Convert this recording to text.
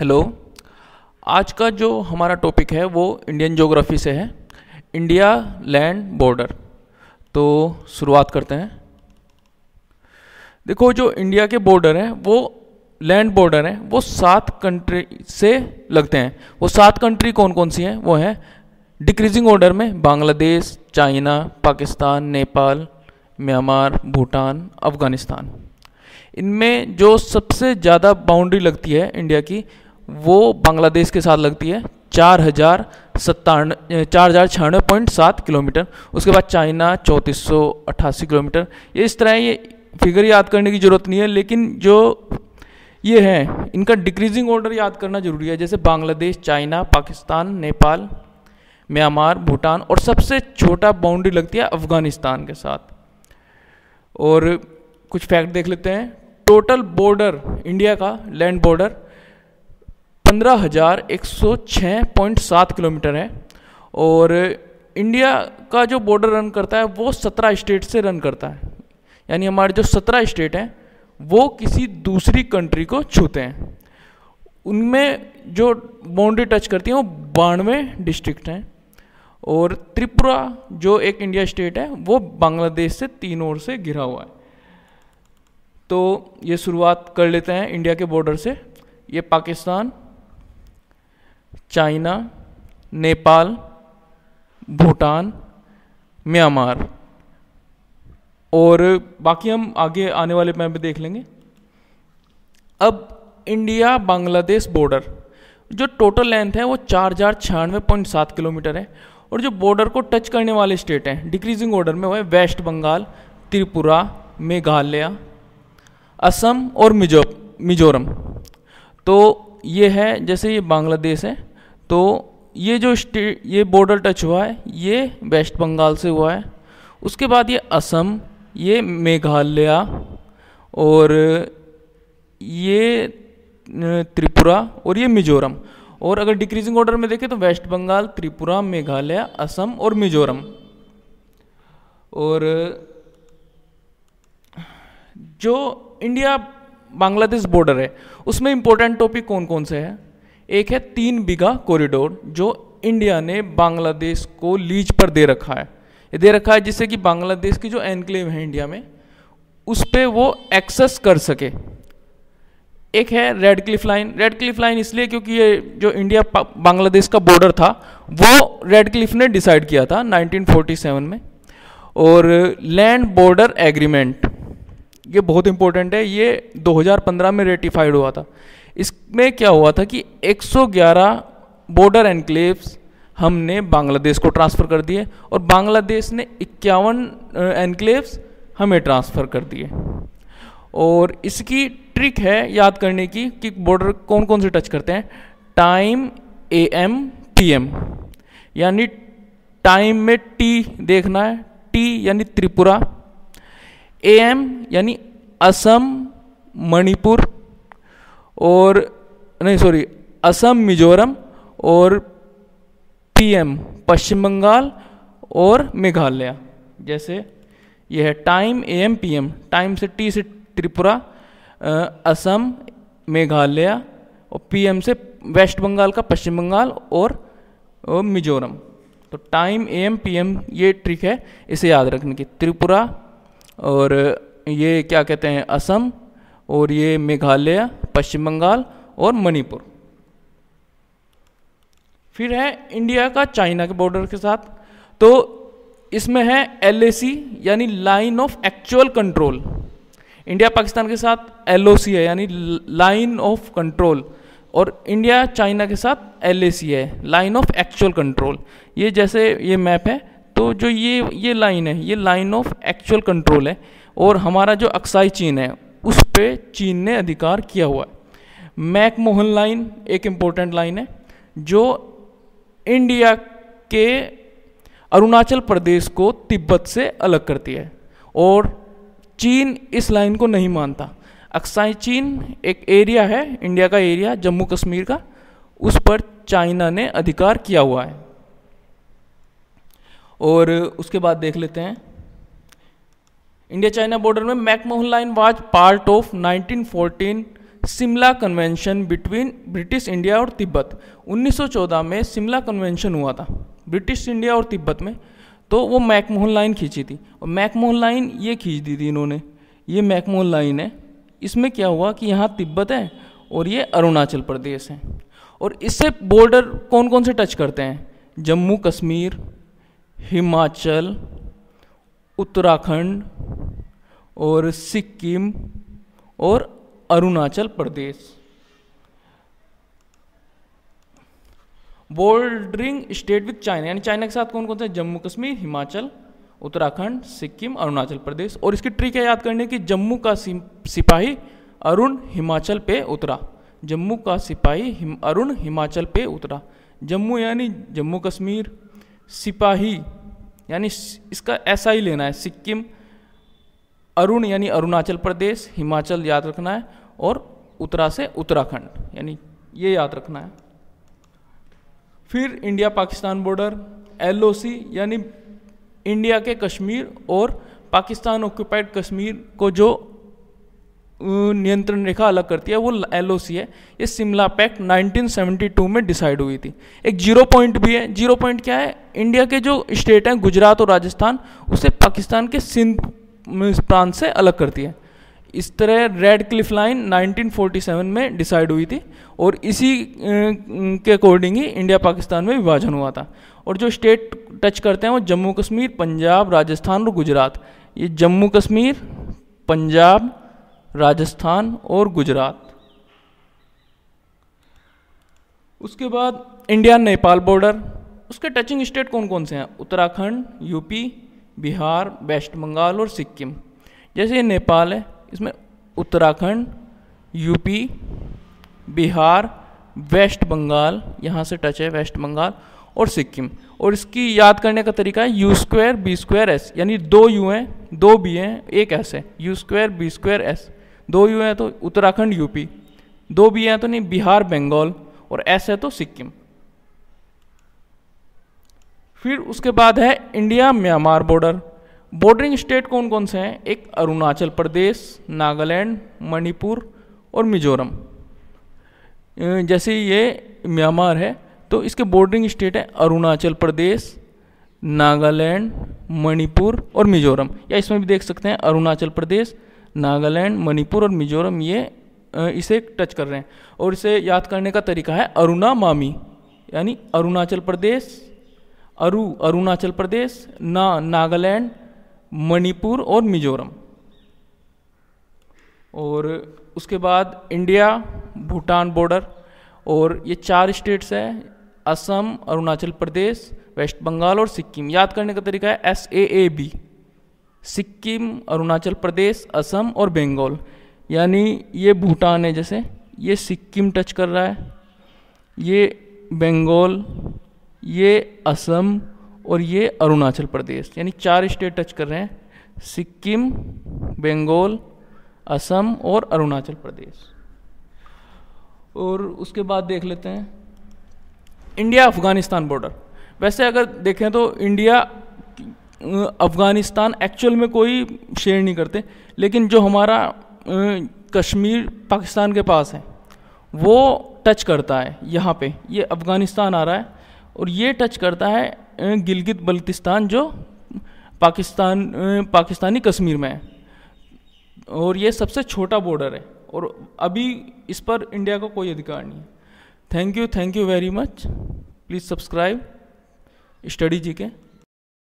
hello आज का जो हमारा टॉपिक है वो इंडियन जोग्राफी से है इंडिया लैंड बॉर्डर तो शुरुआत करते हैं देखो जो इंडिया के बॉर्डर हैं वो लैंड बॉर्डर हैं वो सात कंट्री से लगते हैं वो सात कंट्री कौन कौन सी हैं वो हैं डिक्रीजिंग ऑर्डर में बांग्लादेश चाइना पाकिस्तान नेपाल म्यांमार भूटान अफगानिस्तान इनमें जो सबसे ज़्यादा बाउंड्री लगती है इंडिया की वो बांग्लादेश के साथ लगती है चार हज़ार सत्तानवे चार हज़ार छियानवे पॉइंट सात किलोमीटर उसके बाद चाइना चौंतीस सौ अट्ठासी किलोमीटर ये इस तरह ये फिगर याद करने की ज़रूरत नहीं है लेकिन जो ये हैं इनका डिक्रीजिंग ऑर्डर याद करना ज़रूरी है जैसे बांग्लादेश चाइना पाकिस्तान नेपाल म्यांमार भूटान और सबसे छोटा बाउंड्री लगती है अफ़गानिस्तान के साथ और कुछ फैक्ट देख लेते हैं टोटल बॉर्डर इंडिया का लैंड बॉर्डर पंद्रह हज़ार एक सौ छः पॉइंट सात किलोमीटर है और इंडिया का जो बॉर्डर रन करता है वो सत्रह स्टेट से रन करता है यानी हमारे जो सत्रह स्टेट हैं वो किसी दूसरी कंट्री को छूते हैं उनमें जो बाउंड्री टच करती हैं वो बानवे डिस्ट्रिक्ट हैं और त्रिपुरा जो एक इंडिया स्टेट है वो बांग्लादेश से तीन ओर से घिरा हुआ है तो ये शुरुआत कर लेते हैं इंडिया के बॉर्डर से ये पाकिस्तान चाइना नेपाल भूटान म्यांमार और बाकी हम आगे आने वाले मैप में देख लेंगे अब इंडिया बांग्लादेश बॉर्डर जो टोटल लेंथ है वो चार हज़ार छियानवे पॉइंट सात किलोमीटर है और जो बॉर्डर को टच करने वाले स्टेट हैं डिक्रीजिंग ऑर्डर में वो है वेस्ट बंगाल त्रिपुरा मेघालय असम और मिजो मिजोरम तो ये है जैसे ये बांग्लादेश है तो ये जो स्टेट ये बॉर्डर टच हुआ है ये वेस्ट बंगाल से हुआ है उसके बाद ये असम ये मेघालय और ये त्रिपुरा और ये मिजोरम और अगर डिक्रीजिंग ऑर्डर में देखें तो वेस्ट बंगाल त्रिपुरा मेघालय असम और मिजोरम और जो इंडिया बांग्लादेश बॉर्डर है उसमें इम्पोर्टेंट टॉपिक कौन कौन से हैं एक है तीन बीघा कॉरिडोर जो इंडिया ने बांग्लादेश को लीज पर दे रखा है ये दे रखा है जिससे कि बांग्लादेश की जो एनक्लेव है इंडिया में उस पर वो एक्सेस कर सके एक है Radcliffe line Radcliffe line इसलिए क्योंकि ये जो इंडिया बांग्लादेश का बॉर्डर था वो रेड क्लिफ ने डिसाइड किया था 1947 में और लैंड बॉर्डर एग्रीमेंट ये बहुत इंपॉर्टेंट है ये 2015 में रेटिफाइड हुआ था इसमें क्या हुआ था कि 111 बॉर्डर एनक्लेव्स हमने बांग्लादेश को ट्रांसफ़र कर दिए और बांग्लादेश ने इक्यावन एनक्लेव्स हमें ट्रांसफ़र कर दिए और इसकी ट्रिक है याद करने की कि बॉर्डर कौन कौन से टच करते हैं time A M P M यानी टाइम में टी देखना है टी यानी त्रिपुरा ए एम यानी असम मणिपुर और नहीं सॉरी असम मिजोरम और पीएम पश्चिम बंगाल और मेघालय जैसे यह है time A M P M time से टी से त्रिपुरा असम मेघालय और पीएम से वेस्ट बंगाल का पश्चिम बंगाल और, और मिजोरम तो time A M P M ये ट्रिक है इसे याद रखने की त्रिपुरा और ये क्या कहते हैं असम और ये मेघालय पश्चिम बंगाल और मणिपुर फिर है इंडिया का चाइना के बॉर्डर के साथ तो इसमें है एल यानी line of actual control India Pakistan के साथ एल है यानी लाइन ऑफ कंट्रोल और इंडिया चाइना के साथ एल है लाइन ऑफ एक्चुअल कंट्रोल ये जैसे ये मैप है तो जो ये ये लाइन है ये लाइन ऑफ एक्चुअल कंट्रोल है और हमारा जो अक्साई चीन है उस पर चीन ने अधिकार किया हुआ है मैकमोहन लाइन एक इम्पोर्टेंट लाइन है जो इंडिया के अरुणाचल प्रदेश को तिब्बत से अलग करती है और चीन इस लाइन को नहीं मानता अक्साई चीन एक एरिया है इंडिया का एरिया जम्मू कश्मीर का उस पर चाइना ने अधिकार किया हुआ है और उसके बाद देख लेते हैं इंडिया चाइना बॉर्डर में McMahon line was part of 1914 Shimla convention between British India और तिब्बत 1914 में शिमला कन्वेंशन हुआ था ब्रिटिश इंडिया और तिब्बत में तो वो मैकमोहन लाइन खींची थी और मैकमोहन लाइन ये खींच दी थी इन्होंने ये मैकमोहन लाइन है इसमें क्या हुआ कि यहाँ तिब्बत है और ये अरुणाचल प्रदेश है और इससे बॉर्डर कौन कौन से टच करते हैं जम्मू कश्मीर हिमाचल उत्तराखंड और सिक्किम और Arunachal Pradesh bordering state with China यानी चाइना के साथ कौन कौन सा जम्मू कश्मीर हिमाचल उत्तराखंड सिक्किम अरुणाचल प्रदेश और इसकी ट्रिक है याद करने की जम्मू का सिपाही अरुण हिमाचल पे उतरा जम्मू का सिपाही हिम, अरुण हिमाचल पे उतरा जम्मू यानी जम्मू कश्मीर सिपाही यानी इसका ऐसा ही लेना है सिक्किम अरुण यानी अरुणाचल प्रदेश हिमाचल याद रखना है और उत्तरा से उत्तराखंड यानी ये याद रखना है फिर इंडिया पाकिस्तान बॉर्डर एलओसी यानी इंडिया के कश्मीर और पाकिस्तान ऑक्यूपाइड कश्मीर को जो नियंत्रण रेखा अलग करती है वो एल है ये शिमला पैक्ट 1972 में डिसाइड हुई थी एक जीरो पॉइंट भी है जीरो पॉइंट क्या है इंडिया के जो स्टेट हैं गुजरात और राजस्थान उसे पाकिस्तान के सिंध प्रांत से अलग करती है इस तरह रेड क्लिफ लाइन 1947 में डिसाइड हुई थी और इसी के अकॉर्डिंग ही इंडिया पाकिस्तान में विभाजन हुआ था और जो स्टेट टच करते हैं वो जम्मू कश्मीर पंजाब राजस्थान और गुजरात ये जम्मू कश्मीर पंजाब राजस्थान और गुजरात उसके बाद इंडिया नेपाल बॉर्डर उसके टचिंग स्टेट कौन कौन से हैं उत्तराखंड यूपी बिहार वेस्ट बंगाल और सिक्किम जैसे ये नेपाल है इसमें उत्तराखंड यूपी बिहार वेस्ट बंगाल यहाँ से टच है वेस्ट बंगाल और सिक्किम और इसकी याद करने का तरीका है U square B square S यानी दो यू हैं दो बी हैं एक एस है U square B square S दो यू हैं तो उत्तराखंड यूपी दो बी हैं तो नहीं बिहार बंगाल और एस है तो सिक्किम फिर उसके बाद है India Myanmar border bordering state कौन कौन से हैं एक अरुणाचल प्रदेश नागालैंड मणिपुर और मिजोरम जैसे ये म्यांमार है तो इसके बॉर्डरिंग स्टेट है अरुणाचल प्रदेश नागालैंड मणिपुर और मिजोरम या इसमें भी देख सकते हैं अरुणाचल प्रदेश नागालैंड मणिपुर और मिजोरम ये इसे टच कर रहे हैं और इसे याद करने का तरीका है अरुणा मामी यानी अरुणाचल प्रदेश अरु अरुणाचल प्रदेश ना नागालैंड मणिपुर और मिजोरम और उसके बाद इंडिया भूटान बॉर्डर और ये चार स्टेट्स हैं असम अरुणाचल प्रदेश वेस्ट बंगाल और सिक्किम याद करने का तरीका है S A A B Sikkim Arunachal Pradesh Assam और बंगाल यानी ये भूटान है जैसे ये सिक्किम टच कर रहा है ये बंगाल ये असम और ये अरुणाचल प्रदेश यानी चार स्टेट टच कर रहे हैं सिक्किम बंगाल असम और अरुणाचल प्रदेश और उसके बाद देख लेते हैं इंडिया अफगानिस्तान बॉर्डर वैसे अगर देखें तो इंडिया अफ़गानिस्तान एक्चुअल में कोई शेयर नहीं करते लेकिन जो हमारा कश्मीर पाकिस्तान के पास है वो टच करता है यहाँ पे ये अफ़गानिस्तान आ रहा है और ये टच करता है गिलगित बल्तिस्तान जो पाकिस्तान पाकिस्तानी कश्मीर में है और ये सबसे छोटा बॉर्डर है और अभी इस पर इंडिया का को कोई अधिकार नहीं है thank you thank you very much please subscribe study G के